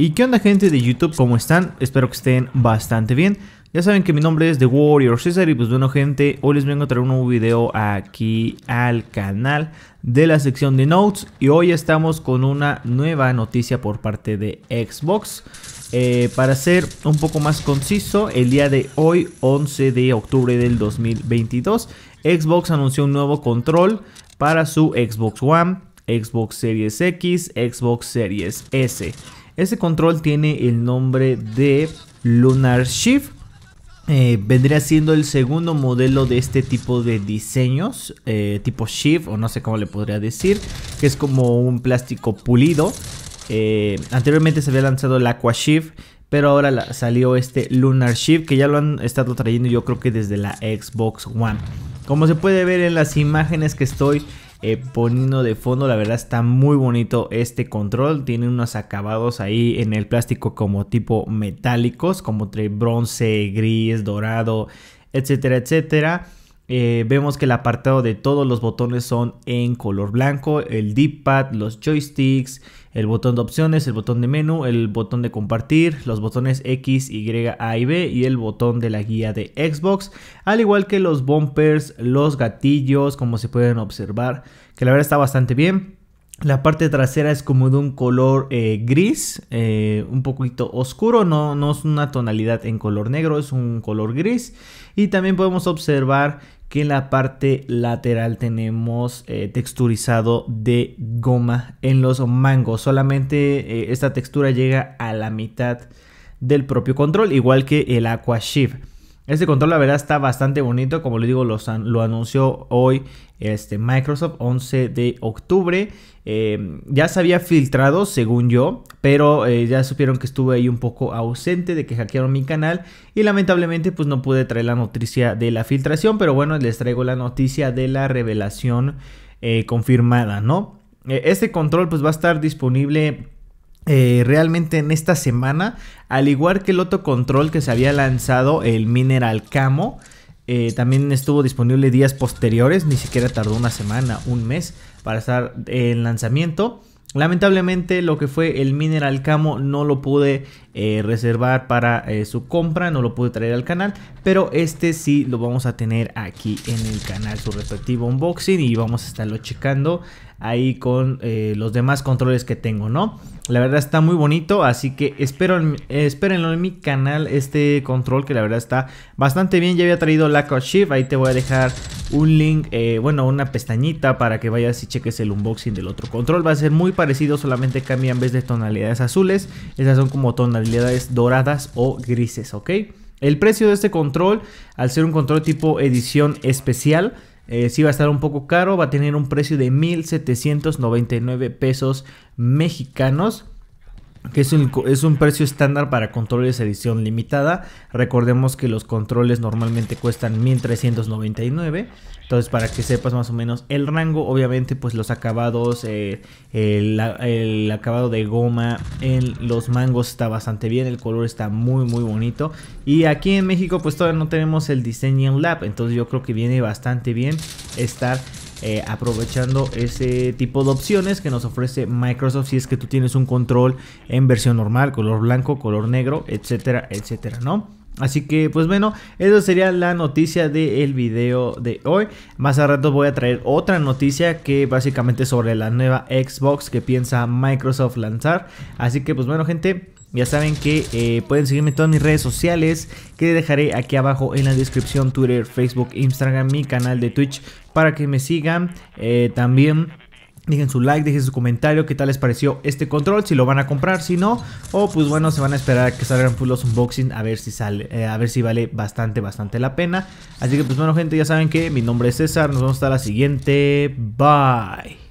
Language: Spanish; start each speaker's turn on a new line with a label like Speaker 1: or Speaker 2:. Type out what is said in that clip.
Speaker 1: ¿Y qué onda gente de YouTube? ¿Cómo están? Espero que estén bastante bien. Ya saben que mi nombre es The Warrior César y pues bueno gente, hoy les vengo a traer un nuevo video aquí al canal de la sección de Notes y hoy estamos con una nueva noticia por parte de Xbox. Eh, para ser un poco más conciso, el día de hoy, 11 de octubre del 2022, Xbox anunció un nuevo control para su Xbox One, Xbox Series X, Xbox Series S. Ese control tiene el nombre de Lunar Shift. Eh, vendría siendo el segundo modelo de este tipo de diseños, eh, tipo Shift o no sé cómo le podría decir, que es como un plástico pulido. Eh, anteriormente se había lanzado el Aqua Shift, pero ahora salió este Lunar Shift que ya lo han estado trayendo yo creo que desde la Xbox One. Como se puede ver en las imágenes que estoy eh, poniendo de fondo. La verdad está muy bonito este control. Tiene unos acabados ahí en el plástico como tipo metálicos, como entre bronce, gris, dorado, etcétera, etcétera. Eh, vemos que el apartado de todos los botones son en color blanco, el D-pad, los joysticks, el botón de opciones, el botón de menú, el botón de compartir, los botones X, Y, A y B y el botón de la guía de Xbox, al igual que los bumpers, los gatillos, como se pueden observar, que la verdad está bastante bien. La parte trasera es como de un color eh, gris, eh, un poquito oscuro, no, no es una tonalidad en color negro, es un color gris. Y también podemos observar que en la parte lateral tenemos eh, texturizado de goma en los mangos. Solamente eh, esta textura llega a la mitad del propio control, igual que el Aqua este control, la verdad, está bastante bonito. Como les digo, lo anunció hoy este, Microsoft 11 de octubre. Em, ya se había filtrado, según yo, pero eh, ya supieron que estuve ahí un poco ausente de que hackearon mi canal y lamentablemente pues no pude traer la noticia de la filtración, pero bueno, les traigo la noticia de la revelación eh, confirmada, ¿no? E-, este control pues va a estar disponible eh, realmente en esta semana, al igual que el otro Control que se había lanzado, el Mineral Camo, eh, también estuvo disponible días posteriores, ni siquiera tardó una semana, un mes para estar en lanzamiento. Lamentablemente lo que fue el Mineral Camo no lo pude eh, reservar para eh, su compra, no lo pude traer al canal, pero este sí lo vamos a tener aquí en el canal, su respectivo unboxing y vamos a estarlo checando ahí con eh, los demás controles que tengo, ¿no? La verdad está muy bonito, así que espero, espérenlo en mi canal este control que la verdad está bastante bien. Ya había traído la Shift, ahí te voy a dejar un link, eh, bueno, una pestañita para que vayas y cheques el unboxing del otro control. Va a ser muy parecido, solamente cambia en vez de tonalidades azules. Esas son como tonalidades doradas o grises, ¿ok? El precio de este control, al ser un control tipo edición especial, Si eh, sí va a estar un poco caro, va a tener un precio de 1.799 pesos mexicanos que es, un precio estándar para controles edición limitada. Recordemos que los controles normalmente cuestan 1399. Entonces, para que sepas más o menos el rango, obviamente, pues los acabados, eh, el, acabado de goma en los mangos está bastante bien. El color está muy, muy bonito. Y aquí en México, pues todavía no tenemos el diseño Design Lab. Entonces, yo creo que viene bastante bien estar eh, aprovechando ese tipo de opciones que nos ofrece Microsoft si es que tú tienes un control en versión normal, color blanco, color negro, etcétera, etcétera, ¿no? Así que pues bueno, eso sería la noticia del video de hoy. Más a rato voy a traer otra noticia que básicamente sobre la nueva Xbox que piensa Microsoft lanzar. Así que pues bueno gente, ya saben que eh, pueden seguirme en todas mis redes sociales que dejaré aquí abajo en la descripción, Twitter, Facebook, Instagram, mi canal de Twitch para que me sigan. Eh, también Dejen su like, dejen su comentario, qué tal les pareció este control, si lo van a comprar, si no, o pues bueno, se van a esperar a que salgan full los unboxing a ver si sale, eh, a ver si vale bastante, bastante la pena. Así que pues bueno, gente, ya saben que mi nombre es César, nos vemos hasta la siguiente. Bye.